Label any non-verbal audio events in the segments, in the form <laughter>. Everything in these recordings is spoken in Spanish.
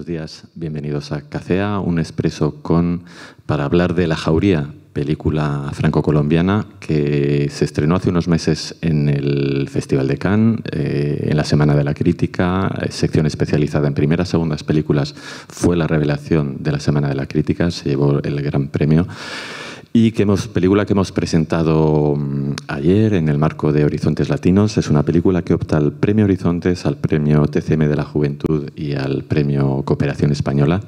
buenos días. Bienvenidos a CACEA, un expreso con para hablar de La Jauría, película franco-colombiana que se estrenó hace unos meses en el Festival de Cannes, eh, en la Semana de la Crítica, eh, sección especializada en primeras, segundas películas, fue la revelación de la Semana de la Crítica, se llevó el gran premio y que hemos, película que hemos presentado mm, ayer en el marco de Horizontes Latinos. Es una película que opta al Premio Horizontes, al Premio TCM de la Juventud y al Premio Cooperación Española.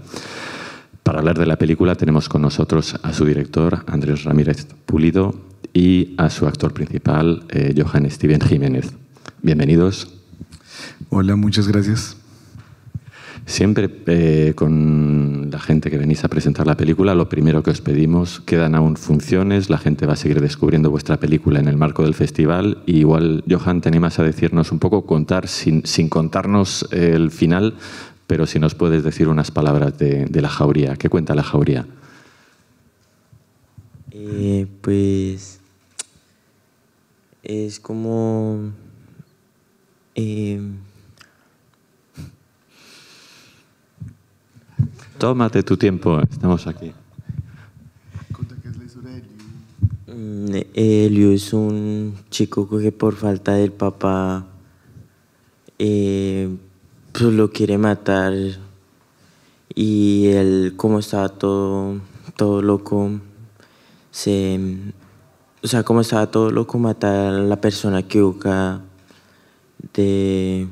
Para hablar de la película tenemos con nosotros a su director, Andrés Ramírez Pulido, y a su actor principal, eh, Johan Steven Jiménez. Bienvenidos. Hola, muchas gracias. Siempre eh, con la gente que venís a presentar la película, lo primero que os pedimos, quedan aún funciones, la gente va a seguir descubriendo vuestra película en el marco del festival. igual, Johan, te animas a decirnos un poco, contar sin, sin contarnos eh, el final, pero si nos puedes decir unas palabras de, la jauría. ¿Qué cuenta la jauría? Eh, pues es como... Tómate tu tiempo, estamos aquí. Mm, Elio es un chico que por falta del papá eh, pues lo quiere matar y él como estaba todo, loco, se, o sea, como estaba todo loco matar a la persona que busca de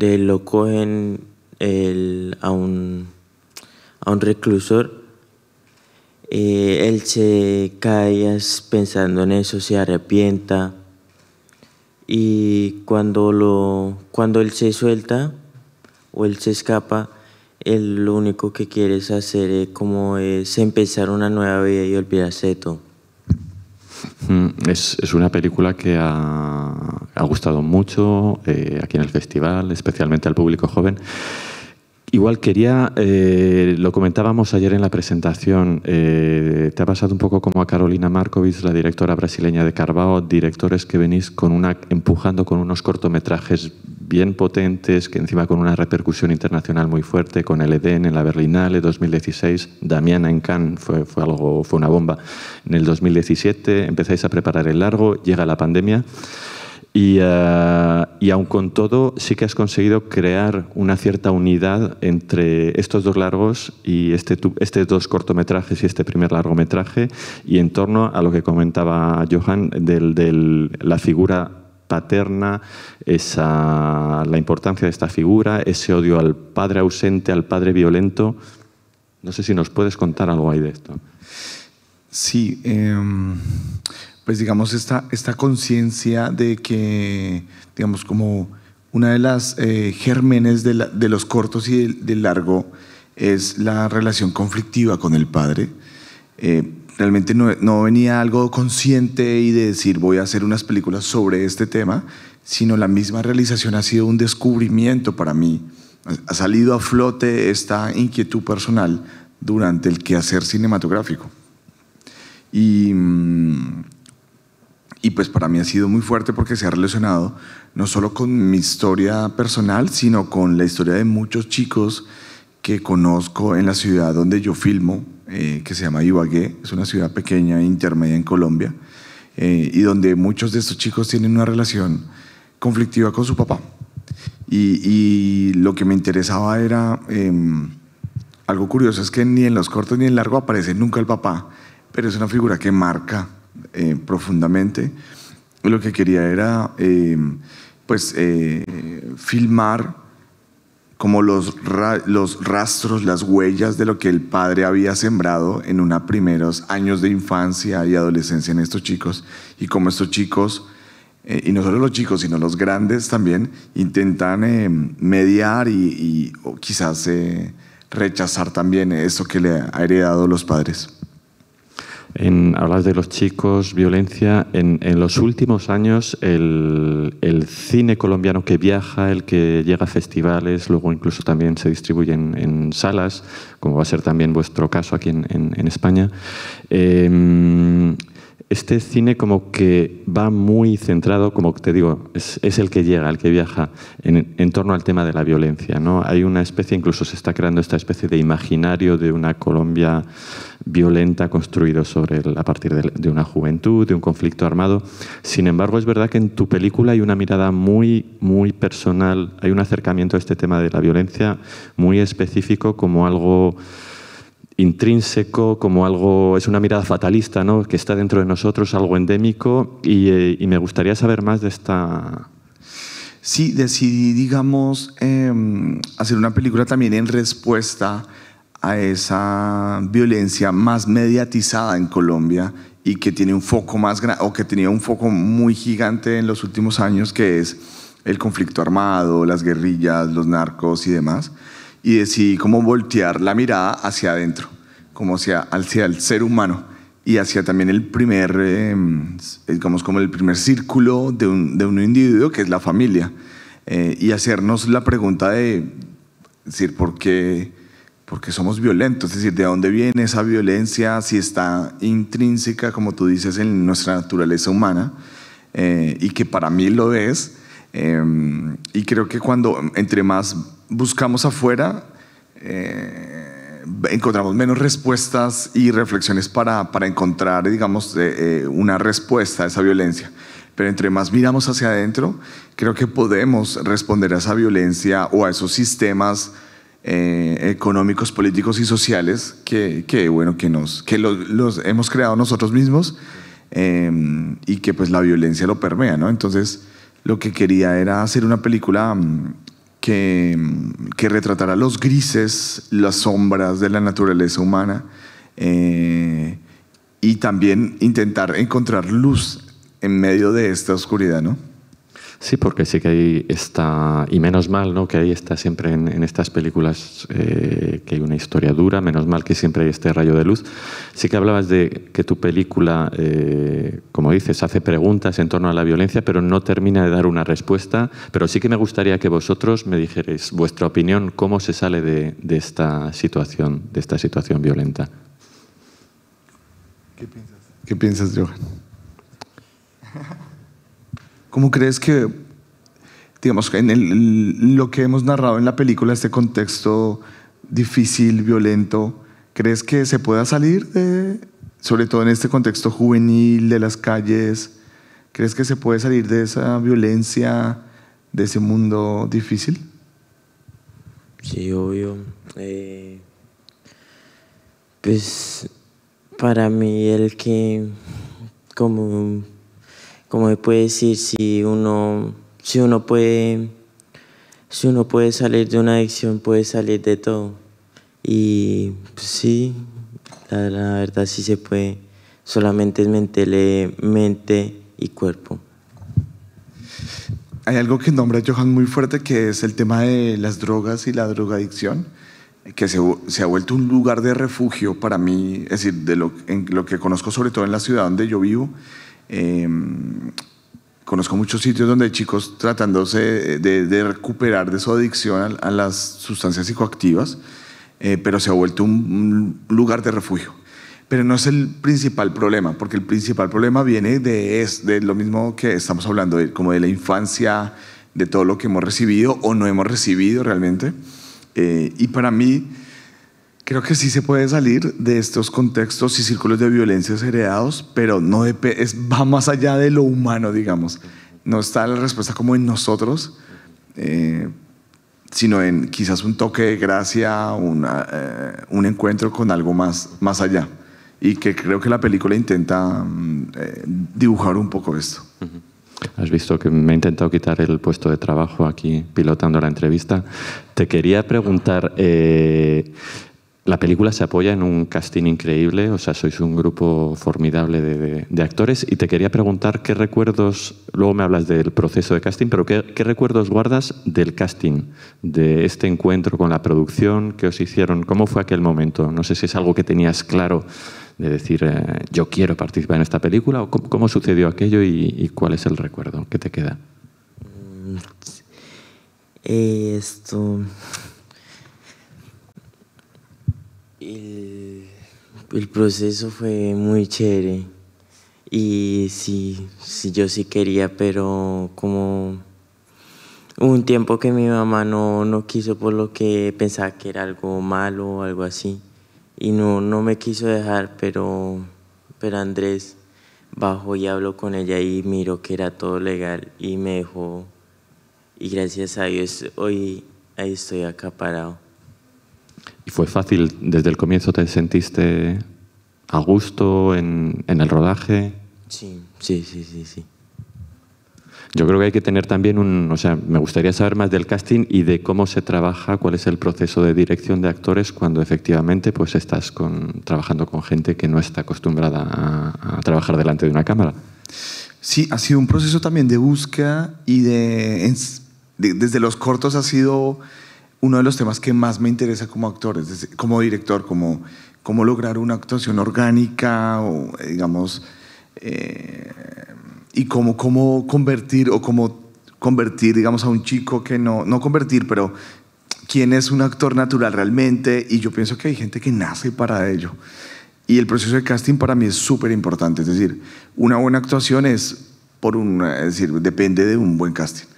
lo cogen el, a un a un reclusor, eh, él se cae pensando en eso, se arrepienta y cuando, lo, cuando él se suelta o él se escapa, él lo único que quiere es hacer eh, como es empezar una nueva vida y olvidarse de todo. Mm, es, una película que ha, gustado mucho eh, aquí en el festival, especialmente al público joven. Igual quería, eh, lo comentábamos ayer en la presentación, eh, te ha pasado un poco como a Carolina Markovic, la directora brasileña de Carvao, directores que venís con una, empujando con unos cortometrajes bien potentes, que encima con una repercusión internacional muy fuerte, con el Edén en la Berlinale 2016, Damiana en Cannes algo, fue una bomba. En el 2017 empezáis a preparar el largo, llega la pandemia. Y, aún eh, y aun con todo, sí que has conseguido crear una cierta unidad entre estos dos largos y este, estos dos cortometrajes y este primer largometraje, y en torno a lo que comentaba Johan de la figura paterna, esa, la importancia de esta figura, ese odio al padre ausente, al padre violento. No sé si nos puedes contar algo ahí de esto. Sí. Em, pues digamos, esta, esta conciencia de que, digamos, como una de las eh, gérmenes de, los cortos y del, largo es la relación conflictiva con el padre. Eh, realmente no, venía algo consciente y de decir voy a hacer unas películas sobre este tema, sino la misma realización ha sido un descubrimiento para mí. Ha salido a flote esta inquietud personal durante el quehacer cinematográfico. Y. Mm, y pues para mí ha sido muy fuerte porque se ha relacionado no solo con mi historia personal, sino con la historia de muchos chicos que conozco en la ciudad donde yo filmo, eh, que se llama Ibagué, es una ciudad pequeña intermedia en Colombia, eh, y donde muchos de estos chicos tienen una relación conflictiva con su papá. Y, lo que me interesaba era, em, algo curioso es que ni en los cortos ni en largo aparece nunca el papá, pero es una figura que marca eh, profundamente. Lo que quería era, eh, pues, eh, filmar como los, los rastros, las huellas de lo que el padre había sembrado en unos primeros años de infancia y adolescencia en estos chicos, y como estos chicos, y no solo los chicos, sino los grandes también, intentan mediar y, quizás rechazar también eso que le ha heredado los padres en, hablas de los chicos, violencia. En, los últimos años, el, cine colombiano que viaja, el que llega a festivales, luego incluso también se distribuye en, salas, como va a ser también vuestro caso aquí en, España, em, este cine como que va muy centrado, como te digo, es, el que llega, el que viaja en, torno al tema de la violencia. ¿no? Hay una especie, incluso se está creando esta especie de imaginario de una Colombia violenta construido sobre a partir de, de una juventud, de un conflicto armado. Sin embargo, es verdad que en tu película hay una mirada muy, muy personal, hay un acercamiento a este tema de la violencia muy específico como algo intrínseco, como algo, es una mirada fatalista, ¿no? que está dentro de nosotros, algo endémico, y, eh, me gustaría saber más de esta... Sí, decidí, digamos, em, hacer una película también en respuesta a esa violencia más mediatizada en Colombia y que tiene un foco más grande, o que tenía un foco muy gigante en los últimos años, que es el conflicto armado, las guerrillas, los narcos y demás y decidí cómo voltear la mirada hacia adentro, como hacia, hacia el ser humano y hacia también el primer, digamos eh, como el primer círculo de un, de un individuo que es la familia. Eh, y hacernos la pregunta de, decir, ¿por qué, ¿por somos violentos? Es decir, ¿de dónde viene esa violencia? Si está intrínseca, como tú dices, en nuestra naturaleza humana, eh, y que para mí lo es. y creo que cuando entre más buscamos afuera, eh, encontramos menos respuestas y reflexiones para, encontrar, digamos, eh, eh, una respuesta a esa violencia. Pero entre más miramos hacia adentro, creo que podemos responder a esa violencia o a esos sistemas económicos, políticos y sociales que, bueno, que, nos, que los, hemos creado nosotros mismos em, y que pues la violencia lo permea, ¿no? Entonces, lo que quería era hacer una película mm, que, que retratará los grises, las sombras de la naturaleza humana eh, y también intentar encontrar luz en medio de esta oscuridad, ¿no? Sí, porque sí que hay está, y menos mal, ¿no? Que ahí está siempre en, estas películas eh, que hay una historia dura, menos mal que siempre hay este rayo de luz. Sí que hablabas de que tu película, eh, como dices, hace preguntas en torno a la violencia, pero no termina de dar una respuesta. Pero sí que me gustaría que vosotros me dijerais vuestra opinión, cómo se sale de, esta situación, de esta situación violenta. ¿Qué piensas? ¿Qué piensas, Johan? <laughs> ¿Cómo crees que, digamos, en lo que hemos narrado en la película, este contexto difícil, violento, ¿crees que se pueda salir de, sobre todo en este contexto juvenil de las calles? ¿Crees que se puede salir de esa violencia, de ese mundo difícil? Sí, obvio. Eh, pues para mí el que como como se puede decir? Si uno, si uno puede, si uno puede salir de una adicción, puede salir de todo. Y pues, sí, la, verdad sí se puede. Solamente es mente, mente y cuerpo. Hay algo que nombra Johan muy fuerte que es el tema de las drogas y la drogadicción que se, se, ha vuelto un lugar de refugio para mí, es decir, de lo, en lo que conozco sobre todo en la ciudad donde yo vivo, Em, conozco muchos sitios donde hay chicos tratándose de, recuperar de su adicción a, las sustancias psicoactivas, eh, pero se ha vuelto un, lugar de refugio. Pero no es el principal problema, porque el principal problema viene de, es, de lo mismo que estamos hablando, como de la infancia, de todo lo que hemos recibido o no hemos recibido realmente. Eh, y para mí, Creo que sí se puede salir de estos contextos y círculos de violencia heredados, pero no va más allá de lo humano, digamos. No está la respuesta como en nosotros, eh, sino en quizás un toque de gracia, eh, un encuentro con algo más, más allá. Y que creo que la película intenta mm, eh, dibujar un poco esto. Has visto que me he intentado quitar el puesto de trabajo aquí pilotando la entrevista. Te quería preguntar, eh, la película se apoya en un casting increíble, o sea, sois un grupo formidable de, actores y te quería preguntar qué recuerdos, luego me hablas del proceso de casting, pero qué, recuerdos guardas del casting, de este encuentro con la producción que os hicieron, cómo fue aquel momento, no sé si es algo que tenías claro de decir eh, yo quiero participar en esta película o cómo, sucedió aquello y, y, cuál es el recuerdo que te queda. Mm, esto el, el proceso fue muy chévere y sí, yo sí quería, pero como un tiempo que mi mamá no, no quiso por lo que pensaba que era algo malo o algo así. Y no, no me quiso dejar, pero, pero Andrés bajó y habló con ella y miró que era todo legal y me dejó. Y gracias a Dios hoy ahí estoy acaparado. ¿Y fue fácil? ¿Desde el comienzo te sentiste a gusto en, en el rodaje? Sí, sí, sí, sí, sí. Yo creo que hay que tener también un, o sea, me gustaría saber más del casting y de cómo se trabaja, cuál es el proceso de dirección de actores cuando efectivamente pues estás con, trabajando con gente que no está acostumbrada a, trabajar delante de una cámara. Sí, ha sido un proceso también de búsqueda y de desde los cortos ha sido uno de los temas que más me interesa como actor, es como director, como cómo lograr una actuación orgánica o, eh, digamos, eh, y cómo, cómo convertir o cómo convertir, digamos, a un chico que no, no convertir, pero quién es un actor natural realmente y yo pienso que hay gente que nace para ello. Y el proceso de casting para mí es súper importante, es decir, una buena actuación es por un, es decir, depende de un buen casting.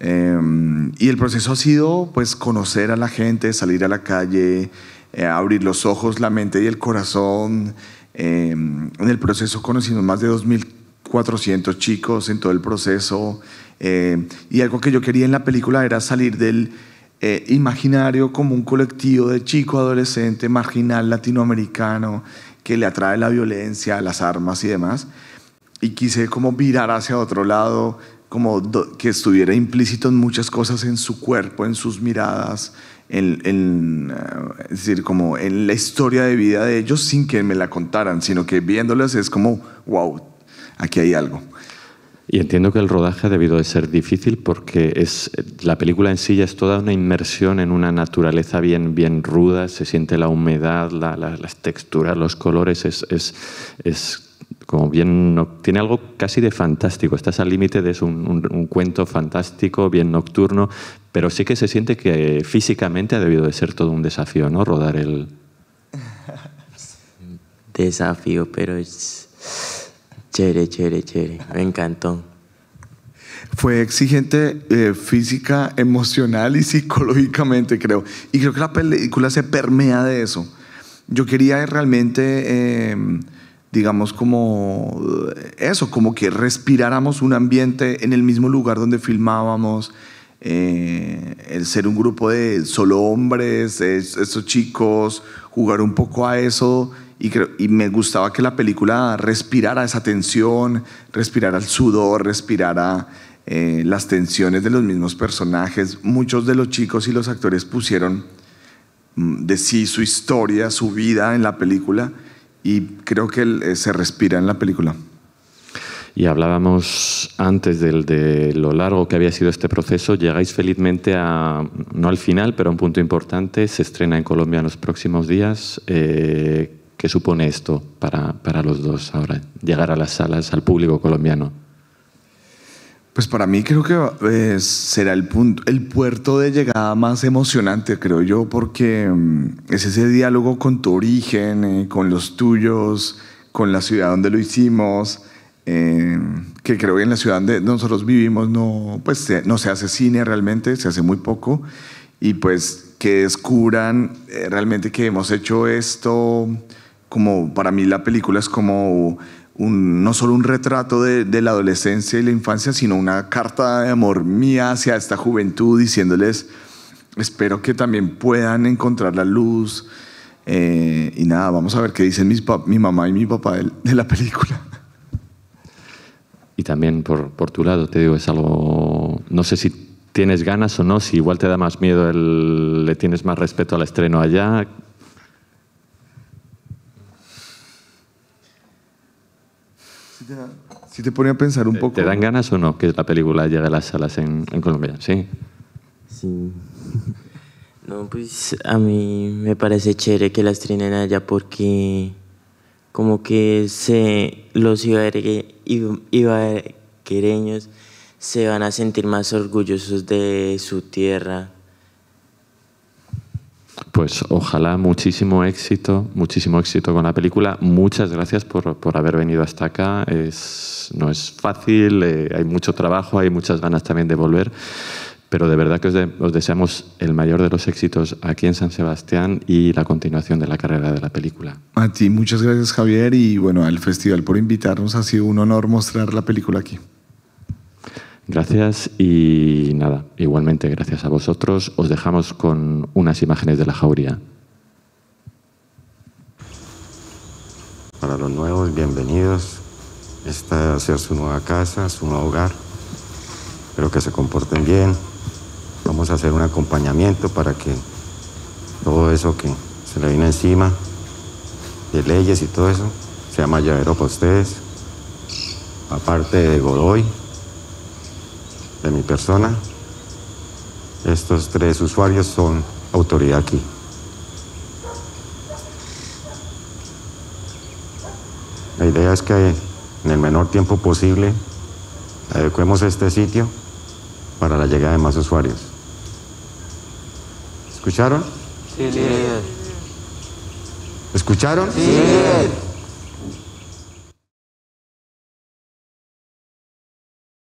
Em, y el proceso ha sido pues conocer a la gente, salir a la calle, eh, abrir los ojos, la mente y el corazón. Em, en el proceso conocimos más de 2.400 chicos en todo el proceso. Em, y algo que yo quería en la película era salir del eh, imaginario como un colectivo de chico, adolescente, marginal, latinoamericano, que le atrae la violencia, las armas y demás. Y quise como virar hacia otro lado, como que estuviera implícito en muchas cosas en su cuerpo, en sus miradas, en, eh, decir, como en la historia de vida de ellos sin que me la contaran, sino que viéndolas es como, wow, aquí hay algo. Y entiendo que el rodaje ha debido de ser difícil porque es, la película en sí ya es toda una inmersión en una naturaleza bien, bien ruda, se siente la humedad, las texturas, los colores, es, es, es como bien tiene algo casi de fantástico, estás al límite de un, cuento fantástico, bien nocturno, pero sí que se siente que físicamente ha debido de ser todo un desafío, ¿no? Rodar el... <laughs> Desafío, pero es chévere, chévere, chévere, me encantó. Fue exigente eh, física, emocional y psicológicamente, creo. Y creo que la película se permea de eso. Yo quería realmente... Eh, digamos, como eh, eso, como que respiráramos un ambiente en el mismo lugar donde filmábamos. Eh, el ser un grupo de solo hombres, esos chicos, jugar un poco a eso. Y, me gustaba que la película respirara esa tensión, respirara el sudor, respirara eh, las tensiones de los mismos personajes. Muchos de los chicos y los actores pusieron mm, de sí su historia, su vida en la película y creo que eh, se respira en la película. Y hablábamos antes de lo largo que había sido este proceso. Llegáis felizmente a, no al final, pero a un punto importante. Se estrena en Colombia en los próximos días. Eh, ¿Qué supone esto para, para los dos ahora? Llegar a las salas, al público colombiano. Pues para mí creo que eh, será el punto, el puerto de llegada más emocionante, creo yo, porque mm, es ese diálogo con tu origen, eh, con los tuyos, con la ciudad donde lo hicimos, em, que creo que en la ciudad donde nosotros vivimos no, pues, no se hace cine realmente, se hace muy poco, y pues que descubran eh, realmente que hemos hecho esto, como para mí la película es como no solo un retrato de, la adolescencia y la infancia, sino una carta de amor mía hacia esta juventud diciéndoles, espero que también puedan encontrar la luz. Eh, y nada, vamos a ver qué dicen mi mamá y mi papá de, la película. Y también por, por tu lado, te digo, es algo, no sé si tienes ganas o no, si igual te da más miedo, el, le tienes más respeto al estreno allá, si te ponía a pensar un poco. ¿Te dan ganas o no que la película llegue a las salas en, Colombia? Sí. No, pues a mí me parece chévere que la estrenen allá porque como que se, los ibaquereños se van a sentir más orgullosos de su tierra pues ojalá muchísimo éxito, muchísimo éxito con la película. Muchas gracias por, por haber venido hasta acá. Es, no es fácil, eh, hay mucho trabajo, hay muchas ganas también de volver. Pero de verdad que os, os, deseamos el mayor de los éxitos aquí en San Sebastián y la continuación de la carrera de la película. A ti, muchas gracias Javier y bueno, al festival por invitarnos. Ha sido un honor mostrar la película aquí. Gracias y nada, igualmente gracias a vosotros. Os dejamos con unas imágenes de la jauría. Para los nuevos, bienvenidos. Esta va a ser su nueva casa, su nuevo hogar. Espero que se comporten bien. Vamos a hacer un acompañamiento para que todo eso que se le viene encima, de leyes y todo eso, sea más llavero para ustedes. Aparte de Godoy, mi persona. Estos tres usuarios son autoridad aquí. La idea es que en el menor tiempo posible adecuemos este sitio para la llegada de más usuarios. ¿Escucharon? Sí. ¿Escucharon? Sí.